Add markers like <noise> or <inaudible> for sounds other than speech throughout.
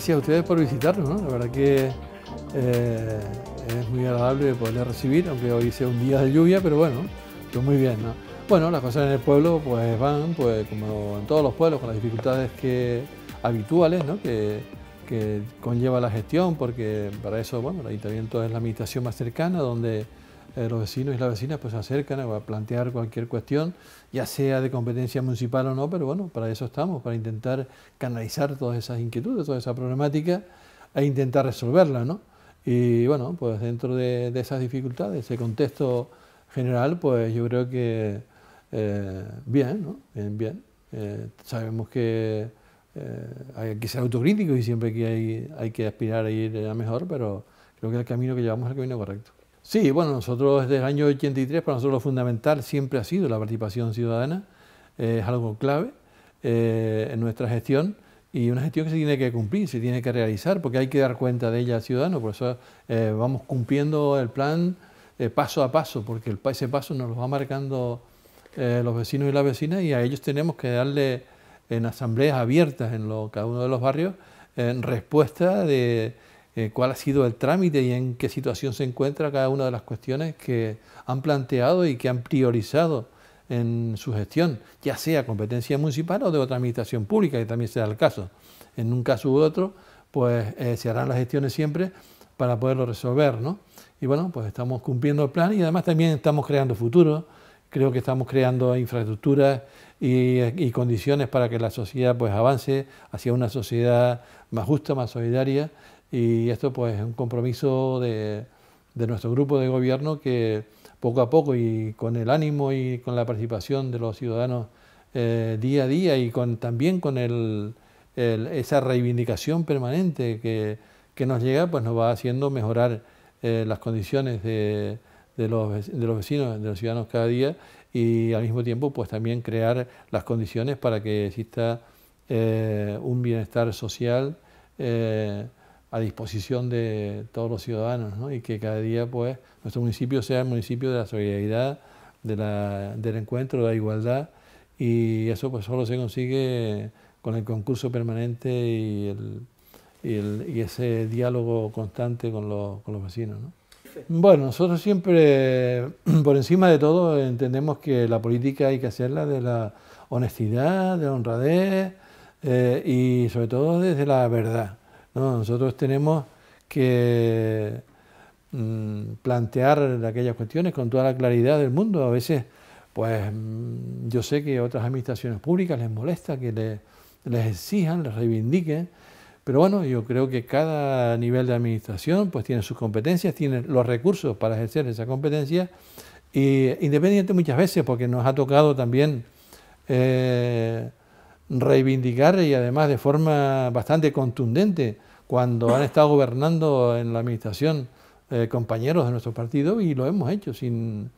gracias a ustedes por visitarnos, La verdad que eh, es muy agradable poder recibir, aunque hoy sea un día de lluvia, pero bueno, muy bien, Bueno, las cosas en el pueblo pues van, pues como en todos los pueblos, con las dificultades que, habituales, Que, conlleva la gestión, porque para eso, bueno, el ayuntamiento es la administración más cercana, donde eh, los vecinos y las vecinas pues se acercan a plantear cualquier cuestión, ya sea de competencia municipal o no, pero bueno, para eso estamos, para intentar canalizar todas esas inquietudes, toda esa problemática e intentar resolverla, ¿no? Y bueno, pues dentro de, esas dificultades, ese contexto general, pues yo creo que eh, bien, Bien, eh, sabemos que hay que ser autocríticos y siempre que hay, hay que aspirar a ir a mejor, pero creo que el camino que llevamos es el camino correcto. Sí, bueno, nosotros desde el año 83 para nosotros lo fundamental siempre ha sido la participación ciudadana, eh, es algo clave eh, en nuestra gestión y una gestión que se tiene que cumplir, se tiene que realizar porque hay que dar cuenta de ella al ciudadano, por eso eh, vamos cumpliendo el plan paso a paso, porque el, ese paso nos lo va marcando los vecinos y las vecinas y a ellos tenemos que darle en asambleas abiertas en cada uno de los barrios en respuesta de eh, cuál ha sido el trámite y en qué situación se encuentra cada una de las cuestiones que han planteado y que han priorizado en su gestión, ya sea competencia municipal o de otra administración pública, que también sea el caso. En un caso u otro, pues eh, se harán las gestiones siempre para poderlo resolver, ¿no? Y bueno, pues estamos cumpliendo el plan y además también estamos creando futuro, creo que estamos creando infraestructuras y, eh, y, condiciones para que la sociedad pues avance hacia una sociedad más justa, más solidaria y esto pues es un compromiso de, nuestro grupo de gobierno que poco a poco y con el ánimo y con la participación de los ciudadanos eh, día a día y con, también con el, esa reivindicación permanente que, nos llega, pues nos va haciendo mejorar eh, las condiciones de, los, vecinos, de los ciudadanos cada día y al mismo tiempo pues también crear las condiciones para que exista eh, un bienestar social a disposición de todos los ciudadanos ¿no? y que cada día pues, nuestro municipio sea el municipio de la solidaridad, de la, del encuentro, de la igualdad y eso pues solo se consigue con el concurso permanente y, ese diálogo constante con los, vecinos. Bueno, nosotros siempre, <clears throat> por encima de todo, entendemos que la política hay que hacerla de la honestidad, de la honradez eh, y sobre todo desde la verdad nosotros tenemos que mm, plantear aquellas cuestiones con toda la claridad del mundo. A veces, pues mm, yo sé que a otras administraciones públicas les molesta que les exijan, les reivindiquen, pero bueno, yo creo que cada nivel de administración pues tiene sus competencias, tiene los recursos para ejercer esa competencia y independiente muchas veces, porque nos ha tocado también eh, reivindicar y además de forma bastante contundente cuando han estado gobernando en la administración eh, compañeros de nuestro partido y lo hemos hecho sin,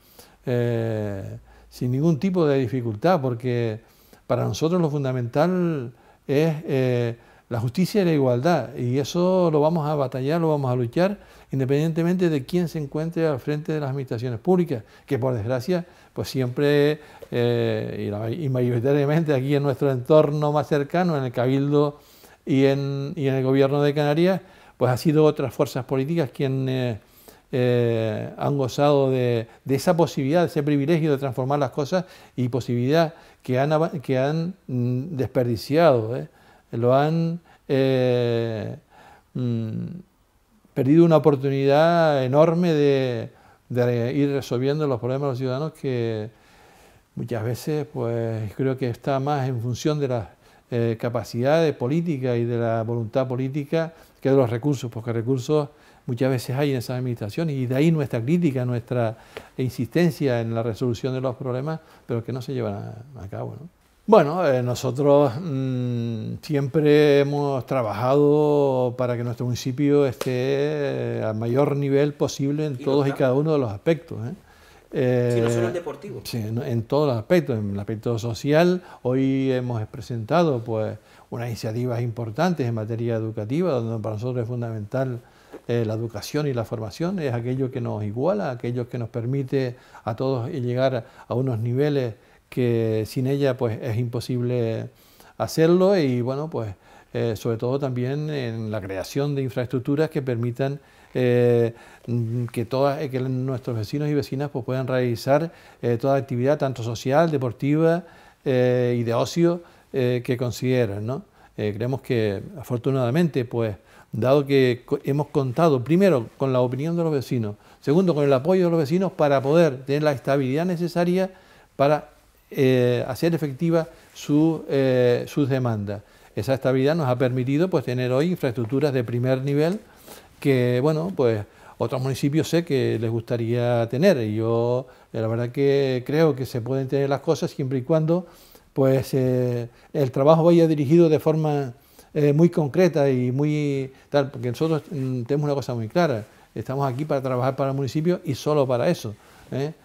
eh, sin ningún tipo de dificultad, porque para nosotros lo fundamental es eh, la justicia y la igualdad y eso lo vamos a batallar, lo vamos a luchar independientemente de quién se encuentre al frente de las administraciones públicas, que por desgracia pues siempre eh, y, mayoritariamente aquí en nuestro entorno más cercano, en el Cabildo y en, el gobierno de Canarias, pues ha sido otras fuerzas políticas quienes eh, eh, han gozado de, esa posibilidad, de ese privilegio de transformar las cosas y posibilidad que han, que han mm, desperdiciado, lo han mm, perdido una oportunidad enorme de, de ir resolviendo los problemas de los ciudadanos que muchas veces pues creo que está más en función de las eh, capacidades políticas y de la voluntad política que de los recursos, porque recursos muchas veces hay en esas administración y de ahí nuestra crítica, nuestra insistencia en la resolución de los problemas, pero que no se llevan a, cabo. Bueno, eh, nosotros mm, siempre hemos trabajado para que nuestro municipio esté eh, al mayor nivel posible en todos y cada uno de los aspectos. Eh, en, todos los aspectos, en el aspecto social. Hoy hemos presentado pues, unas iniciativas importantes en materia educativa, donde para nosotros es fundamental eh, la educación y la formación, es aquello que nos iguala, aquello que nos permite a todos llegar a unos niveles que sin ella pues, es imposible hacerlo y bueno, pues eh, sobre todo también en la creación de infraestructuras que permitan eh, mm, eh, que, nuestros vecinos y vecinas pues, puedan realizar eh, toda actividad, tanto social, deportiva y de ocio, que consideren. creemos que, afortunadamente, pues, dado que hemos contado, primero, con la opinión de los vecinos, segundo, con el apoyo de los vecinos para poder tener la estabilidad necesaria para hacer efectiva su, sus demandas. Esa estabilidad nos ha permitido pues, tener hoy infraestructuras de primer nivel, que, bueno, pues otros municipios sé que les gustaría tener. Y yo, eh, la verdad que creo que se pueden tener las cosas siempre y cuando pues eh, el trabajo vaya dirigido de forma eh, muy concreta y muy tal, porque nosotros mm, tenemos una cosa muy clara, estamos aquí para trabajar para el municipio y solo para eso.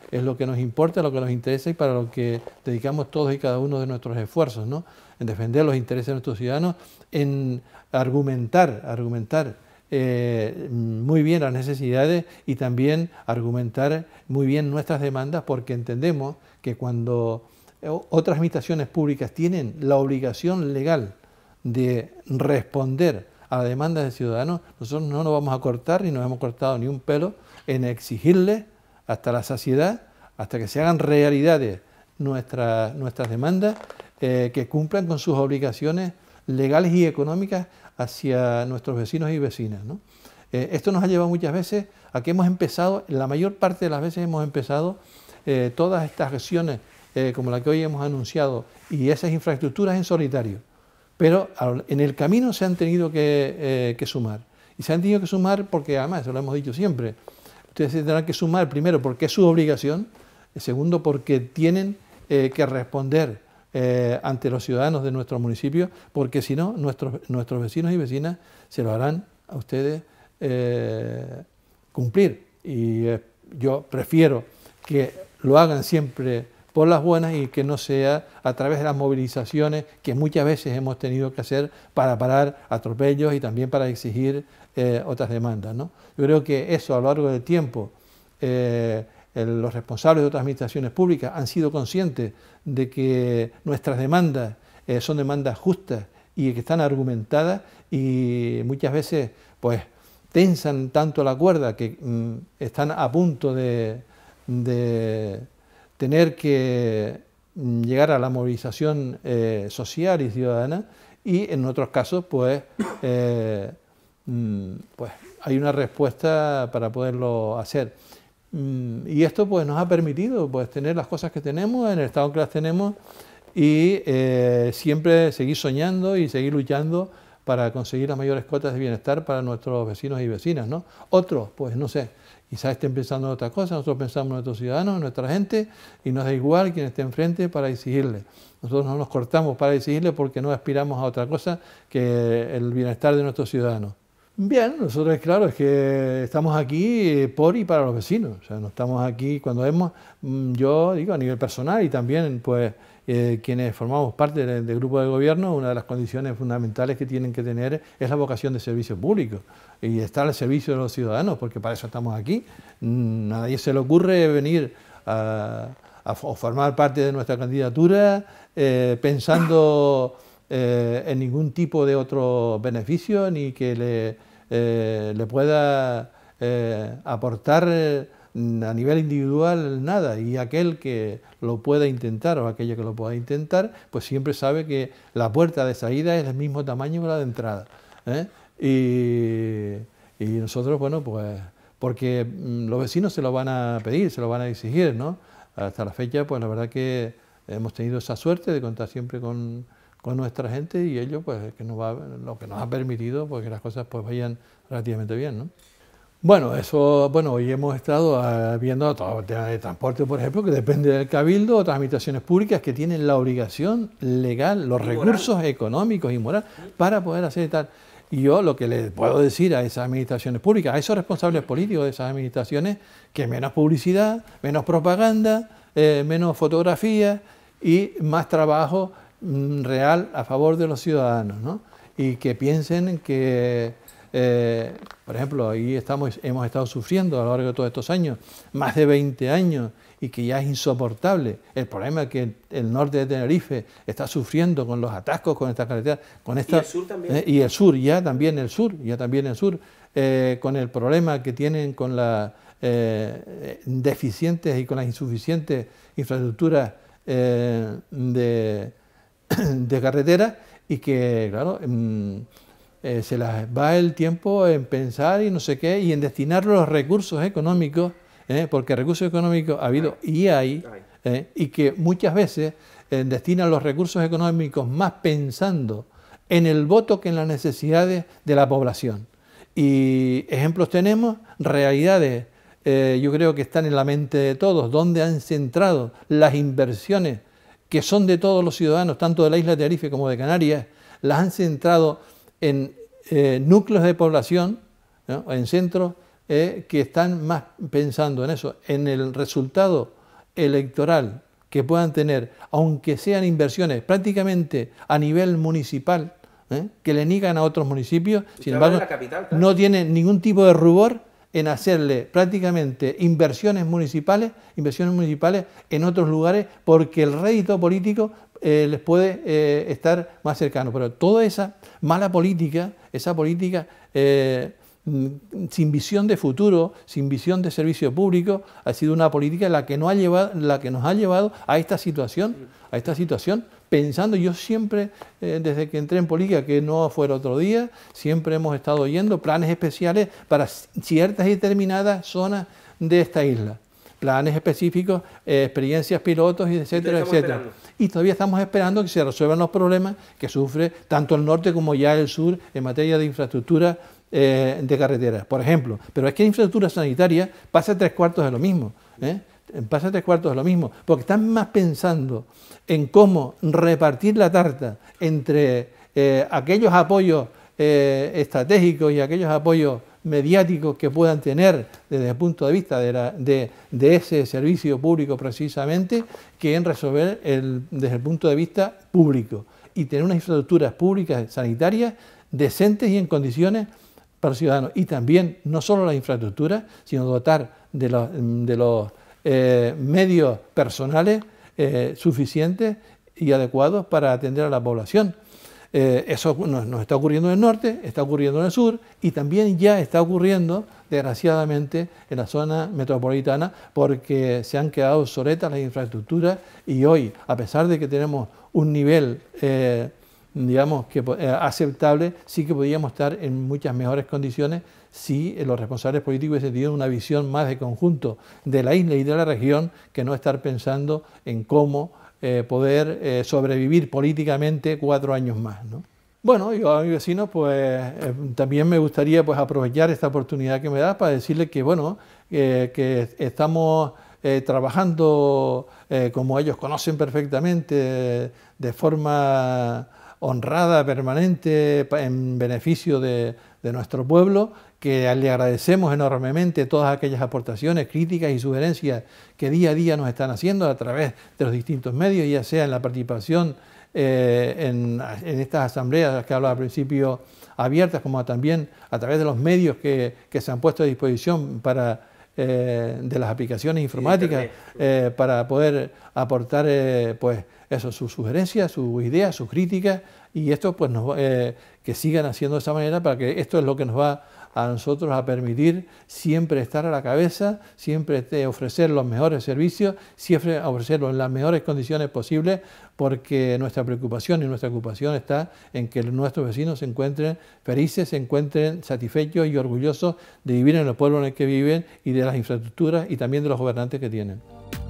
Es lo que nos importa, lo que nos interesa y para lo que dedicamos todos y cada uno de nuestros esfuerzos, ¿no? En defender los intereses de nuestros ciudadanos, en argumentar, argumentar eh, muy bien las necesidades y también argumentar muy bien nuestras demandas porque entendemos que cuando eh, otras administraciones públicas tienen la obligación legal de responder a demandas demanda de ciudadanos, nosotros no nos vamos a cortar ni nos hemos cortado ni un pelo en exigirle hasta la saciedad, hasta que se hagan realidades nuestras, nuestras demandas, eh, que cumplan con sus obligaciones legales y económicas hacia nuestros vecinos y vecinas. Eh, esto nos ha llevado muchas veces a que hemos empezado, la mayor parte de las veces hemos empezado eh, todas estas acciones eh, como la que hoy hemos anunciado y esas infraestructuras en solitario, pero en el camino se han tenido que, que sumar. Y se han tenido que sumar porque, además, eso lo hemos dicho siempre, ustedes tendrán que sumar primero porque es su obligación, segundo porque tienen que responder eh, ante los ciudadanos de nuestro municipio, porque si no, nuestros, nuestros vecinos y vecinas se lo harán a ustedes eh, cumplir. Y eh, yo prefiero que lo hagan siempre por las buenas y que no sea a través de las movilizaciones que muchas veces hemos tenido que hacer para parar atropellos y también para exigir otras demandas. Yo creo que eso a lo largo del tiempo los responsables de otras administraciones públicas han sido conscientes de que nuestras demandas eh, son demandas justas y que están argumentadas y muchas veces pues tensan tanto la cuerda que mm, están a punto de, tener que mm, llegar a la movilización eh, social y ciudadana y en otros casos pues, eh, mm, pues hay una respuesta para poderlo hacer. Mm, y esto pues nos ha permitido pues, tener las cosas que tenemos, en el estado que las tenemos, y eh, siempre seguir soñando y seguir luchando para conseguir las mayores cotas de bienestar para nuestros vecinos y vecinas. ¿no? Otros, pues no sé, quizás estén pensando en otra cosa, nosotros pensamos en nuestros ciudadanos, en nuestra gente, y nos da igual quien esté enfrente para exigirle. Nosotros no nos cortamos para exigirle porque no aspiramos a otra cosa que el bienestar de nuestros ciudadanos. Bien, nosotros claro, es que estamos aquí eh, por y para los vecinos, o sea, no estamos aquí cuando vemos mm, yo digo a nivel personal y también pues eh, quienes formamos parte del, grupo de gobierno, una de las condiciones fundamentales que tienen que tener es la vocación de servicio público y estar al servicio de los ciudadanos, porque para eso estamos aquí. Mm, nadie se le ocurre venir a, a formar parte de nuestra candidatura eh, pensando en ningún tipo de otro beneficio ni que le eh, le pueda eh, aportar eh, a nivel individual nada y aquel que lo pueda intentar o aquella que lo pueda intentar, pues siempre sabe que la puerta de salida es del mismo tamaño que la de entrada. Y, y, nosotros, bueno, pues porque mm, los vecinos se lo van a pedir, se lo van a exigir, ¿no? Hasta la fecha, pues la verdad que hemos tenido esa suerte de contar siempre con con nuestra gente y ello pues que nos va, lo que nos ha permitido ...porque pues, las cosas pues vayan relativamente bien. ¿no? Bueno, eso, bueno, hoy hemos estado ah, viendo todo el tema de transporte, por ejemplo, que depende del cabildo, otras administraciones públicas que tienen la obligación legal, los recursos económicos y morales... para poder hacer tal. Y yo lo que le puedo decir a esas administraciones públicas, a esos responsables políticos de esas administraciones, que menos publicidad, menos propaganda, eh, menos fotografía y más trabajo Mm, real a favor de los ciudadanos, ¿no? Y que piensen que, eh, por ejemplo, ahí estamos, hemos estado sufriendo a lo largo de todos estos años, más de 20 años, y que ya es insoportable. El problema que el norte de Tenerife está sufriendo con los atascos, con estas carreteras con esta... Eh, y el sur ya también el sur, ya también el sur, eh, con el problema que tienen con las deficientes y con las insuficientes infraestructuras de <clears throat> de carretera y que, claro, em, eh, se las va el tiempo en pensar y no sé qué, y en destinar los recursos económicos, ¿eh? porque recursos económicos ha habido y hay, ¿eh? y que muchas veces destinan los recursos económicos más pensando en el voto que en las necesidades de la población. Y ejemplos tenemos, realidades, yo creo que están en la mente de todos, donde han centrado las inversiones que son de todos los ciudadanos, tanto de la isla de Arife como de Canarias, las han centrado en eh, núcleos de población, en centros eh, que están más pensando en eso, en el resultado electoral que puedan tener, aunque sean inversiones prácticamente a nivel municipal, ¿eh? que le niegan a otros municipios, sin embargo, no tienen ningún tipo de rubor en hacerle prácticamente inversiones municipales, inversiones municipales en otros lugares, porque el rédito político eh, les puede eh, estar más cercano. Pero toda esa mala política, esa política eh, mm, sin visión de futuro, sin visión de servicio público, ha sido una política la que, la que nos ha llevado a esta situación, a esta situación pensando, yo siempre, eh, desde que entré en política, que no fuera otro día, siempre hemos estado oyendo planes especiales para ciertas y determinadas zonas de esta isla. Planes específicos, eh, experiencias pilotos, etcétera, y etcétera. Y todavía estamos esperando que se resuelvan los problemas que sufre tanto el norte como ya el sur en materia de infraestructura eh, de carreteras, por ejemplo. Pero es que infraestructura sanitaria pasa tres cuartos de lo mismo. ¿eh? pasa tres cuartos lo mismo, porque están más pensando en cómo repartir la tarta entre eh, aquellos apoyos eh, estratégicos y aquellos apoyos mediáticos que puedan tener desde el punto de vista de, ese servicio público precisamente, que en resolver desde el punto de vista público y tener unas infraestructuras públicas sanitarias decentes y en condiciones para los ciudadanos. Y también no solo las infraestructuras, sino dotar de los, de los eh, medios personales eh, suficientes y adecuados para atender a la población. Eh, eso nos, está ocurriendo en el norte, está ocurriendo en el sur y también ya está ocurriendo, desgraciadamente, en la zona metropolitana porque se han quedado soletas las infraestructuras y hoy, a pesar de que tenemos un nivel digamos, que, eh, aceptable, sí que podríamos estar en muchas mejores condiciones si eh, los responsables políticos hubiesen tenido una visión más de conjunto de la isla y de la región que no estar pensando en cómo eh, poder sobrevivir políticamente cuatro años más. Bueno, yo a mis vecinos, pues también me gustaría pues, aprovechar esta oportunidad que me da para decirles que, bueno, que estamos trabajando, como ellos conocen perfectamente, de forma honrada, permanente, en beneficio de, nuestro pueblo, que le agradecemos enormemente todas aquellas aportaciones, críticas y sugerencias que día a día nos están haciendo a través de los distintos medios, ya sea en la participación eh, en, estas asambleas que hablaba al principio abiertas, como también a través de los medios que se han puesto a disposición para eh, de las aplicaciones informáticas eh, para poder aportar eh, pues eso, sus sugerencias, sus ideas, sus críticas y esto pues que sigan haciendo de esa manera para que esto es lo que nos va a nosotros a permitir siempre estar a la cabeza, siempre ofrecer los mejores servicios, siempre ofrecerlos en las mejores condiciones posibles, porque nuestra preocupación y nuestra ocupación está en que nuestros vecinos se encuentren felices, se encuentren satisfechos y orgullosos de vivir en el pueblo en el que viven y de las infraestructuras y también de los gobernantes que tienen.